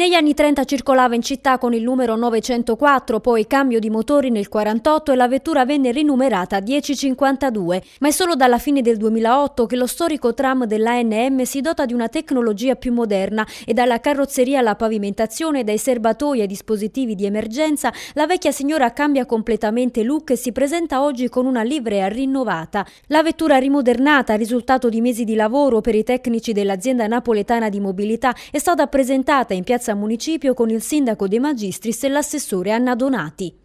Negli anni 30 circolava in città con il numero 904, poi cambio di motori nel 48 e la vettura venne rinumerata 1052, ma è solo dalla fine del 2008 che lo storico tram dell'ANM si dota di una tecnologia più moderna e dalla carrozzeria alla pavimentazione, dai serbatoi ai dispositivi di emergenza, la vecchia signora cambia completamente look e si presenta oggi con una livrea rinnovata. La vettura rimodernata, risultato di mesi di lavoro per i tecnici dell'azienda napoletana di mobilità, è stata presentata in piazza Piazza Municipio con il sindaco De Magistris e l'assessore Anna Donati.